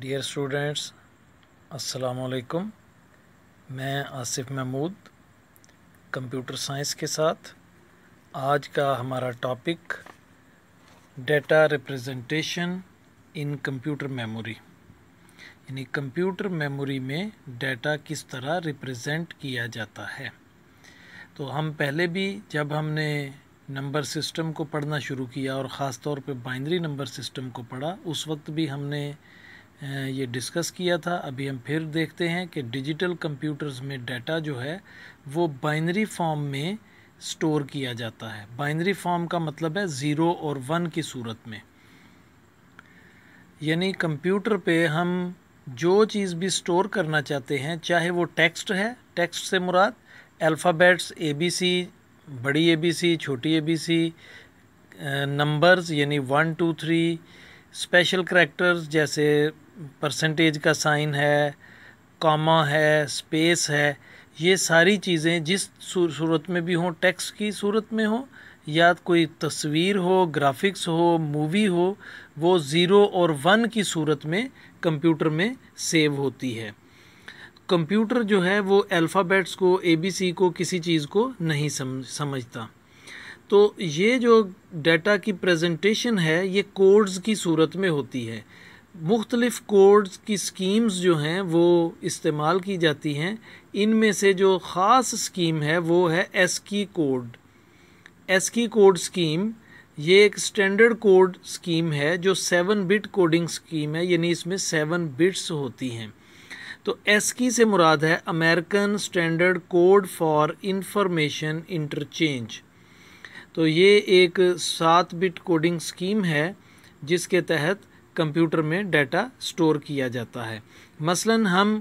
dear students अस्सलाम वालेकुम मैं आसिफ महमूद कंप्यूटर साइंस के साथ आज का हमारा topic data representation in computer memory यानी कंप्यूटर मेमोरी में डेटा किस तरह रिप्रेजेंट किया जाता है तो हम पहले भी जब हमने नंबर सिस्टम को पढ़ना शुरू किया और ख़ास तौर पे बाइनरी नंबर सिस्टम को पढ़ा उस वक्त भी हमने ये डिस्कस किया था अभी हम फिर देखते हैं कि डिजिटल कंप्यूटर्स में डाटा जो है वो बाइनरी फॉर्म में स्टोर किया जाता है बाइनरी फॉर्म का मतलब है ज़ीरो और वन की सूरत में यानी कंप्यूटर पे हम जो चीज़ भी स्टोर करना चाहते हैं चाहे वो टेक्स्ट है टेक्स्ट से मुराद अल्फ़ाबेट्स ए बी सी बड़ी ए बी सी छोटी ए बी सी नंबर्स यानी one two three special characters जैसे परसेंटेज का साइन है कामा है स्पेस है ये सारी चीज़ें जिस सूरत में भी हों टेक्स्ट की सूरत में हो या कोई तस्वीर हो ग्राफिक्स हो मूवी हो वो ज़ीरो और वन की सूरत में कंप्यूटर में सेव होती है कंप्यूटर जो है वो अल्फ़ाबेट्स को ए बी सी को किसी चीज़ को नहीं समझता तो ये जो डाटा की प्रेजेंटेशन है ये कोड्स की सूरत में होती है मुख्तलिफ़ कोड्स की स्कीम्स जो हैं वो इस्तेमाल की जाती हैं इनमें से जो ख़ास स्कीम है वो है ASCII code ASCII code scheme ये एक स्टैंडर्ड कोड स्कीम है जो सेवन बिट कोडिंग स्कीम है यानी इसमें सेवन बिट्स होती हैं तो एस की से मुराद है American standard code for information interchange तो ये एक सात बिट कोडिंग स्कीम है जिसके तहत कंप्यूटर में डाटा स्टोर किया जाता है मसलन हम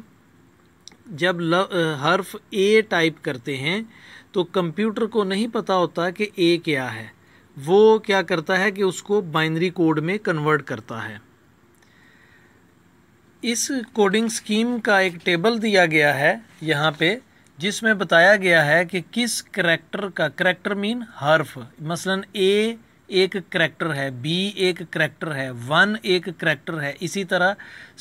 जब ल, हर्फ ए टाइप करते हैं तो कंप्यूटर को नहीं पता होता कि ए क्या है वो क्या करता है कि उसको बाइनरी कोड में कन्वर्ट करता है इस कोडिंग स्कीम का एक टेबल दिया गया है यहाँ पे जिसमें बताया गया है कि किस करैक्टर का करैक्टर मीन हर्फ मसलन ए एक करैक्टर है बी एक करैक्टर है वन एक करैक्टर है इसी तरह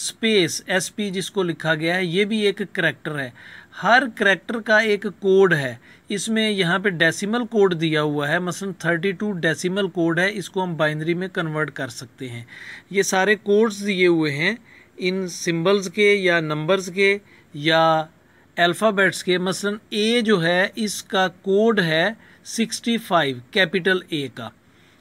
स्पेस एस पी जिसको लिखा गया है ये भी एक करैक्टर है हर करैक्टर का एक कोड है इसमें यहाँ पे डेसिमल कोड दिया हुआ है मसलन 32 डेसिमल कोड है इसको हम बाइनरी में कन्वर्ट कर सकते हैं ये सारे कोड्स दिए हुए हैं इन सिंबल्स के या नंबर्स के या अल्फ़ाबेट्स के मसलन ए जो है इसका कोड है 65 कैपिटल ए का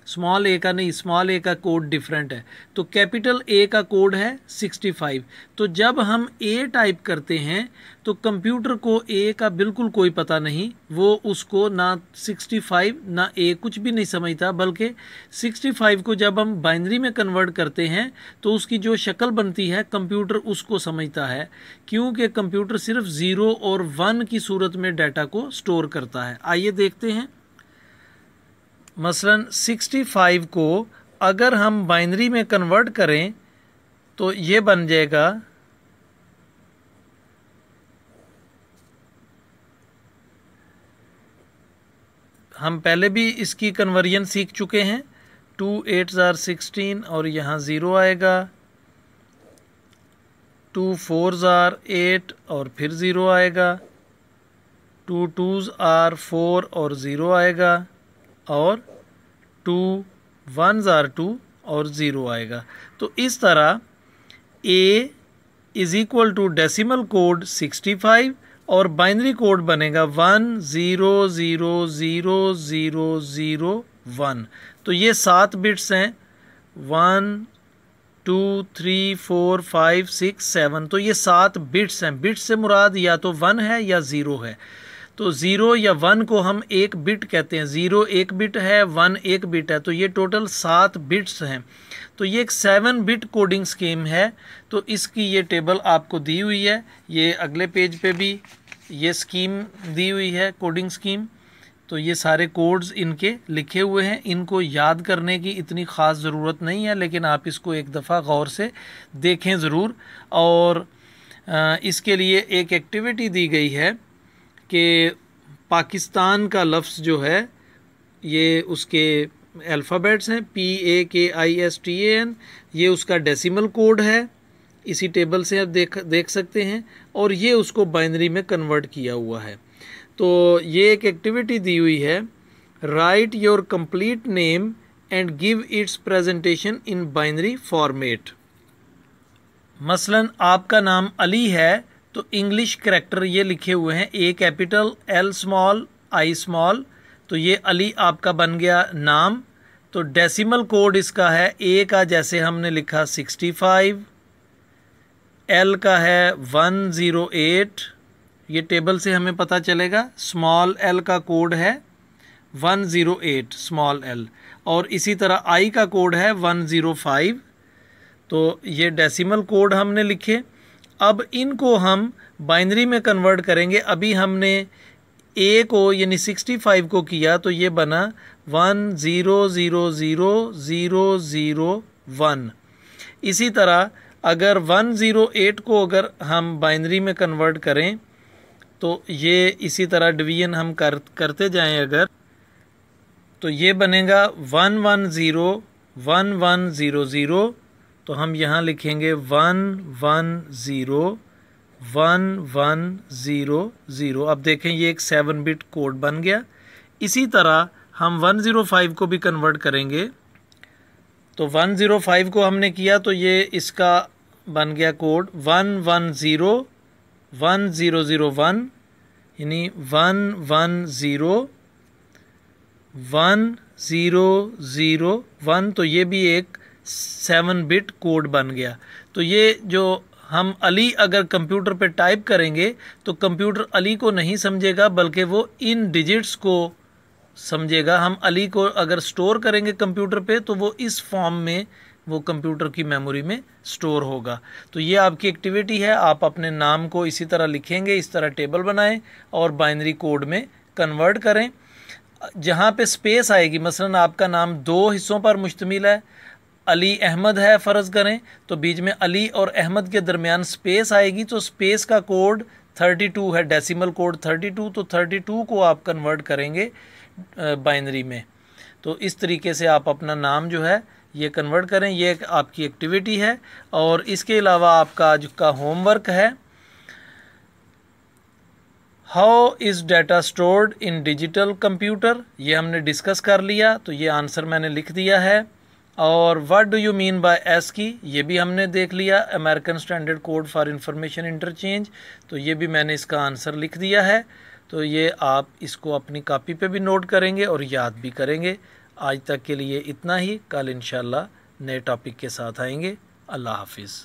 स्मॉल ए का नहीं स्मॉल ए का कोड डिफरेंट है तो कैपिटल ए का कोड है 65 तो जब हम ए टाइप करते हैं तो कंप्यूटर को ए का बिल्कुल कोई पता नहीं वो उसको ना 65 ना ए कुछ भी नहीं समझता बल्कि 65 को जब हम बाइनरी में कन्वर्ट करते हैं तो उसकी जो शक्ल बनती है कंप्यूटर उसको समझता है क्योंकि कंप्यूटर सिर्फ ज़ीरो और वन की सूरत में डाटा को स्टोर करता है आइए देखते हैं मसलन 65 को अगर हम बाइनरी में कन्वर्ट करें तो ये बन जाएगा हम पहले भी इसकी कन्वर्जन सीख चुके हैं टू एट ज़ार सिक्सटीन और यहाँ ज़ीरो आएगा टू फोर ज़ार एट और फिर ज़ीरो आएगा टू टूज़ आर फोर और ज़ीरो आएगा और टू वन ज़ार टू और ज़ीरो आएगा तो इस तरह A is equal to decimal code sixty five और बाइनरी कोड बनेगा one zero zero zero zero zero one तो ये सात बिट्स हैं one two three four five six seven तो ये सात बिट्स हैं बिट्स से मुराद या तो वन है या ज़ीरो है तो ज़ीरो या वन को हम एक बिट कहते हैं ज़ीरो एक बिट है वन एक बिट है तो ये टोटल सात बिट्स हैं तो ये एक सेवन बिट कोडिंग स्कीम है तो इसकी ये टेबल आपको दी हुई है ये अगले पेज पे भी ये स्कीम दी हुई है कोडिंग स्कीम तो ये सारे कोड्स इनके लिखे हुए हैं इनको याद करने की इतनी ख़ास ज़रूरत नहीं है लेकिन आप इसको एक दफ़ा गौर से देखें ज़रूर और इसके लिए एक एक्टिविटी दी गई है कि पाकिस्तान का लफ्ज़ जो है ये उसके अल्फ़ाबेट्स हैं P A K I S T A N ये उसका डेसिमल कोड है इसी टेबल से आप देख देख सकते हैं और ये उसको बाइनरी में कन्वर्ट किया हुआ है तो ये एक एक्टिविटी दी हुई है write your complete name and give its presentation in binary format मसलन आपका नाम अली है तो इंग्लिश करेक्टर ये लिखे हुए हैं A capital L small I small तो ये अली आपका बन गया नाम तो डेसिमल कोड इसका है ए का जैसे हमने लिखा सिक्सटी फाइव एल का है वन ज़ीरो एट ये टेबल से हमें पता चलेगा स्मॉल एल का कोड है one zero eight small L और इसी तरह आई का कोड है वन ज़ीरो फाइव तो ये डेसिमल कोड हमने लिखे अब इनको हम बाइनरी में कन्वर्ट करेंगे अभी हमने ए को यानी सिक्सटी फाइव को किया तो ये बना one zero zero zero zero zero one इसी तरह अगर वन ज़ीरो एट को अगर हम बाइनरी में कन्वर्ट करें तो ये इसी तरह डिवीजन हम कर करते जाएं अगर तो ये बनेगा one one zero one one zero zero तो हम यहाँ लिखेंगे one one zero one one zero zero अब देखें ये एक सेवन बिट कोड बन गया इसी तरह हम वन ज़ीरो फाइव को भी कन्वर्ट करेंगे तो वन ज़ीरो फाइव को हमने किया तो ये इसका बन गया code one one zero one zero zero one यानी one one zero one zero zero one तो ये भी एक सेवन बिट कोड बन गया तो ये जो हम अली अगर कंप्यूटर पे टाइप करेंगे तो कंप्यूटर अली को नहीं समझेगा बल्कि वो इन डिजिट्स को समझेगा हम अली को अगर स्टोर करेंगे कंप्यूटर पे तो वो इस फॉर्म में वो कंप्यूटर की मेमोरी में स्टोर होगा तो ये आपकी एक्टिविटी है आप अपने नाम को इसी तरह लिखेंगे इस तरह टेबल बनाएं और बाइनरी कोड में कन्वर्ट करें जहाँ पे स्पेस आएगी मसलन आपका नाम दो हिस्सों पर मुश्तमिल है अली अहमद है फ़र्ज़ करें तो बीच में अली और अहमद के दरमियान स्पेस आएगी तो स्पेस का कोड 32 है डेसिमल कोड 32 तो 32 को आप कन्वर्ट करेंगे बाइनरी में तो इस तरीके से आप अपना नाम जो है ये कन्वर्ट करें ये आपकी एक्टिविटी है और इसके अलावा आपका आज का होमवर्क है how is data stored in digital computer ये हमने डिस्कस कर लिया तो ये आंसर मैंने लिख दिया है और what do you mean by ASCII ये भी हमने देख लिया American standard code for information interchange तो ये भी मैंने इसका आंसर लिख दिया है तो ये आप इसको अपनी कापी पे भी नोट करेंगे और याद भी करेंगे आज तक के लिए इतना ही कल इंशाल्लाह नए टॉपिक के साथ आएंगे अल्लाह हाफिज़